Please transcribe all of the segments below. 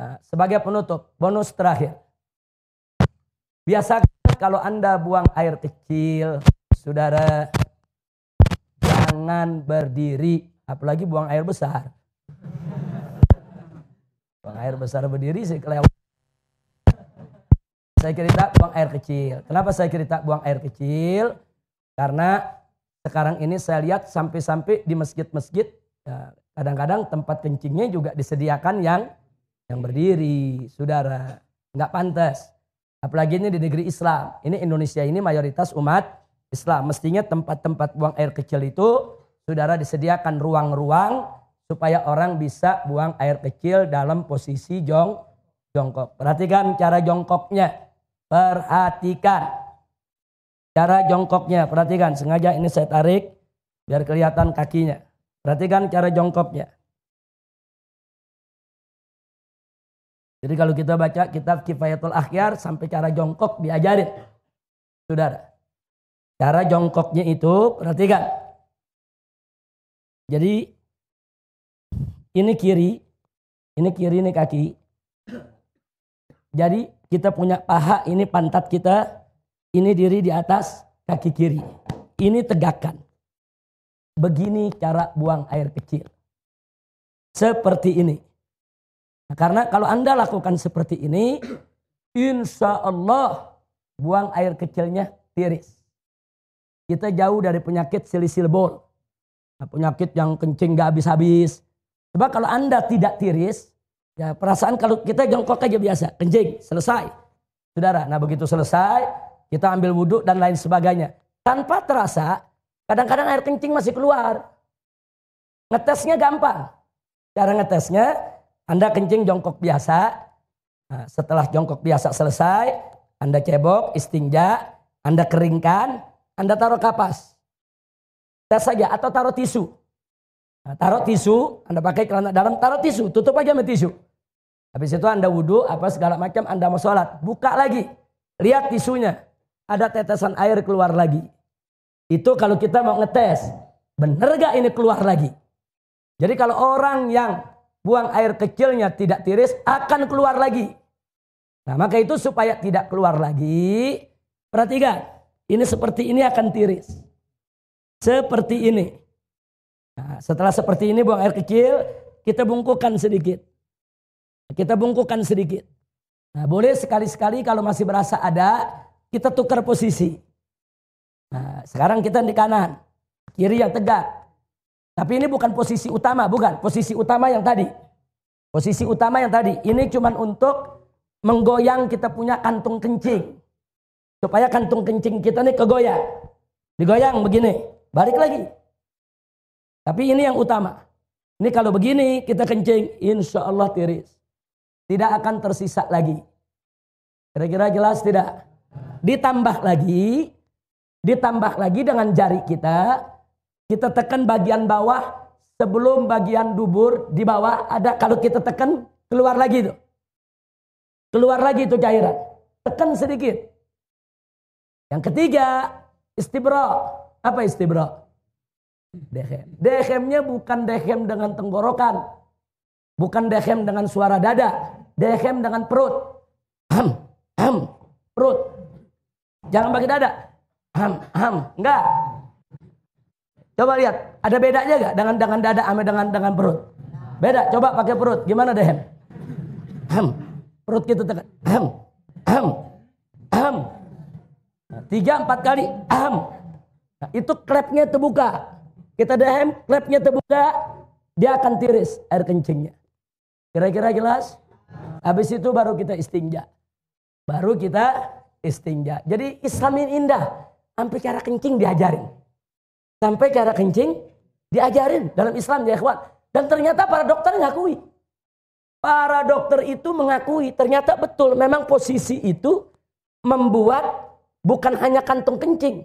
Eh, sebagai penutup, bonus terakhir. biasakan kalau Anda buang air kecil, saudara, jangan berdiri, apalagi buang air besar. Buang air besar berdiri sih kelewat. Saya cerita buang air kecil. Kenapa saya cerita buang air kecil? Karena sekarang ini saya lihat sampai-sampai di masjid-masjid, ya, kadang-kadang tempat kencingnya juga disediakan yang yang berdiri, saudara. Nggak pantas. Apalagi ini di negeri Islam. Ini Indonesia ini mayoritas umat Islam. Mestinya tempat-tempat buang air kecil itu, saudara disediakan ruang-ruang supaya orang bisa buang air kecil dalam posisi jong jongkok. Perhatikan cara jongkoknya. Perhatikan cara jongkoknya. Perhatikan, sengaja ini saya tarik biar kelihatan kakinya. Perhatikan cara jongkoknya. Jadi kalau kita baca kitab Kifayatul Akhyar sampai cara jongkok diajarin. Saudara. Cara jongkoknya itu perhatikan. Jadi ini kiri, ini kiri, ini kaki. Jadi kita punya paha, ini pantat kita, ini diri di atas kaki kiri. Ini tegakan. Begini cara buang air kecil. Seperti ini. Nah, karena kalau Anda lakukan seperti ini, insya Allah buang air kecilnya tiris. Kita jauh dari penyakit silisil bol. Nah, penyakit yang kencing gak habis-habis. Coba kalau Anda tidak tiris, ya perasaan kalau kita jongkok aja biasa, kencing, selesai. Saudara, nah begitu selesai, kita ambil wudhu dan lain sebagainya. Tanpa terasa, kadang-kadang air kencing masih keluar. Ngetesnya gampang. Cara ngetesnya, anda kencing jongkok biasa. Nah, setelah jongkok biasa selesai, Anda cebok, istinja, Anda keringkan, Anda taruh kapas. Tes saja atau taruh tisu. Nah, taruh tisu, Anda pakai celana dalam, taruh tisu, tutup aja sama tisu. Habis itu Anda wudhu, apa segala macam, Anda mau sholat. Buka lagi, lihat tisunya. Ada tetesan air keluar lagi. Itu kalau kita mau ngetes, bener gak ini keluar lagi? Jadi kalau orang yang buang air kecilnya tidak tiris akan keluar lagi. Nah maka itu supaya tidak keluar lagi. Perhatikan, ini seperti ini akan tiris. Seperti ini. Nah, setelah seperti ini buang air kecil, kita bungkukan sedikit. Kita bungkukan sedikit. Nah boleh sekali-sekali kalau masih berasa ada, kita tukar posisi. Nah sekarang kita di kanan, kiri yang tegak, tapi ini bukan posisi utama, bukan. Posisi utama yang tadi. Posisi utama yang tadi. Ini cuman untuk menggoyang kita punya kantung kencing. Supaya kantung kencing kita nih kegoyang. Digoyang begini. Balik lagi. Tapi ini yang utama. Ini kalau begini kita kencing. Insya Allah tiris. Tidak akan tersisa lagi. Kira-kira jelas tidak? Ditambah lagi. Ditambah lagi dengan jari kita kita tekan bagian bawah, sebelum bagian dubur di bawah ada kalau kita tekan keluar lagi itu. Keluar lagi itu cairan. Tekan sedikit. Yang ketiga, istibro Apa istibro Dehem. Dehemnya bukan dehem dengan tenggorokan. Bukan dehem dengan suara dada. Dehem dengan perut. Ham, ham, perut. Jangan pakai dada. Ham, ham. Enggak. Coba lihat, ada bedanya gak dengan dengan dada sama dengan dengan perut? Beda. Coba pakai perut, gimana deh? Hem. Perut kita tekan. Hem. Hem. Hem. Nah, tiga empat kali. Hem. Nah, itu klepnya terbuka. Kita dehem, klepnya terbuka, dia akan tiris air kencingnya. Kira-kira jelas? Habis itu baru kita istinja. Baru kita istinja. Jadi Islam ini indah. Sampai cara kencing diajarin. Sampai cara kencing diajarin dalam Islam ya kuat Dan ternyata para dokter ngakui. Para dokter itu mengakui ternyata betul memang posisi itu membuat bukan hanya kantung kencing.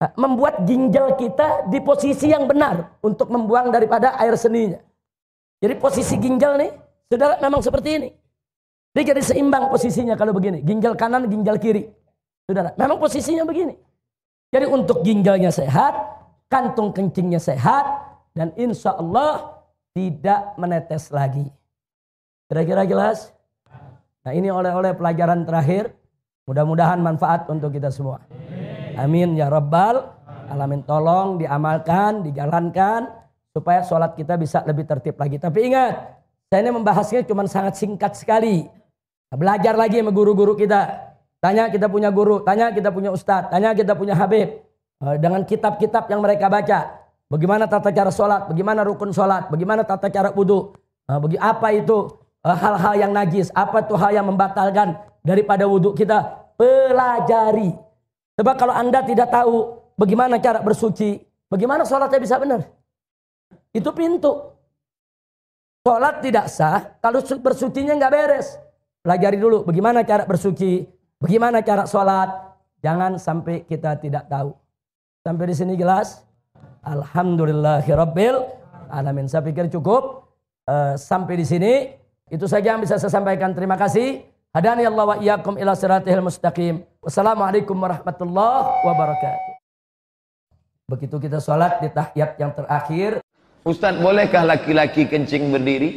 Eh, membuat ginjal kita di posisi yang benar untuk membuang daripada air seninya. Jadi posisi ginjal nih, sudah memang seperti ini. Dia jadi seimbang posisinya kalau begini. Ginjal kanan, ginjal kiri. Saudara, memang posisinya begini. Jadi untuk ginjalnya sehat, kantung kencingnya sehat dan insya Allah tidak menetes lagi. Kira-kira jelas? Nah ini oleh-oleh pelajaran terakhir. Mudah-mudahan manfaat untuk kita semua. Amin ya Rabbal. Alamin tolong diamalkan, dijalankan. Supaya sholat kita bisa lebih tertib lagi. Tapi ingat, saya ini membahasnya cuma sangat singkat sekali. Belajar lagi sama guru-guru kita. Tanya kita punya guru, tanya kita punya ustadz, tanya kita punya habib. Eh, dengan kitab-kitab yang mereka baca. Bagaimana tata cara sholat, bagaimana rukun sholat, bagaimana tata cara wudhu, eh, bagi apa itu eh, hal-hal yang najis, apa itu hal yang membatalkan daripada wudhu kita. Pelajari. Sebab kalau anda tidak tahu bagaimana cara bersuci, bagaimana sholatnya bisa benar. Itu pintu. Sholat tidak sah kalau bersucinya nggak beres. Pelajari dulu bagaimana cara bersuci, bagaimana cara sholat. Jangan sampai kita tidak tahu. Sampai di sini jelas? Alhamdulillahirabbil alamin. Saya pikir cukup uh, sampai di sini. Itu saja yang bisa saya sampaikan. Terima kasih. Hadani Allah wa iyyakum ila siratil mustaqim. Wassalamualaikum warahmatullahi wabarakatuh. Begitu kita sholat di tahiyat yang terakhir. Ustadz, bolehkah laki-laki kencing berdiri?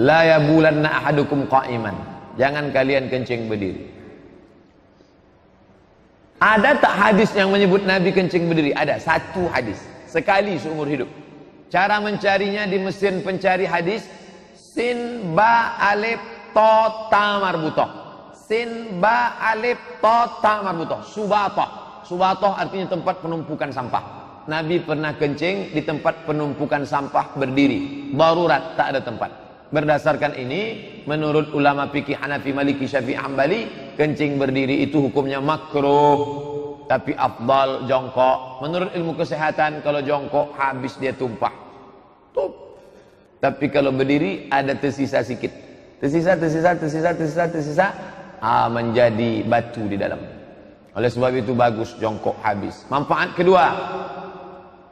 La bulanna ahadukum qa'iman. Jangan kalian kencing berdiri. Ada tak hadis yang menyebut Nabi kencing berdiri? Ada satu hadis. Sekali seumur hidup. Cara mencarinya di mesin pencari hadis. Sin ba alif to ta marbutoh. Sin ba alif to ta marbutoh. Subatoh. Subatoh artinya tempat penumpukan sampah. Nabi pernah kencing di tempat penumpukan sampah berdiri. Barurat tak ada tempat. Berdasarkan ini, menurut ulama fikih Hanafi, Maliki, Syafi'i, ambali kencing berdiri itu hukumnya makruh. Tapi afdal jongkok. Menurut ilmu kesehatan, kalau jongkok habis dia tumpah. Tuh. Tapi kalau berdiri ada tersisa sikit. Tersisa, tersisa, tersisa, tersisa, tersisa. Ah, menjadi batu di dalam. Oleh sebab itu bagus jongkok habis. Manfaat kedua.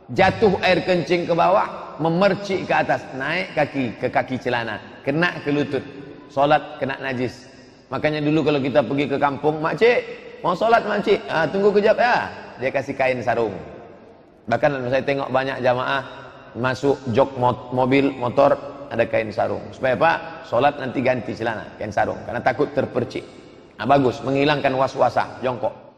Jatuh air kencing ke bawah, memercik ke atas, naik kaki ke kaki celana, kena ke lutut. solat kena najis. Makanya dulu kalau kita pergi ke kampung, "Makcik, mau solat Makcik?" Ah, tunggu kejap ya. Dia kasih kain sarung. Bahkan saya tengok banyak jamaah masuk jok mot mobil, motor ada kain sarung. Supaya apa? solat nanti ganti celana, kain sarung karena takut terpercik. Nah, bagus, menghilangkan was-wasa, jongkok.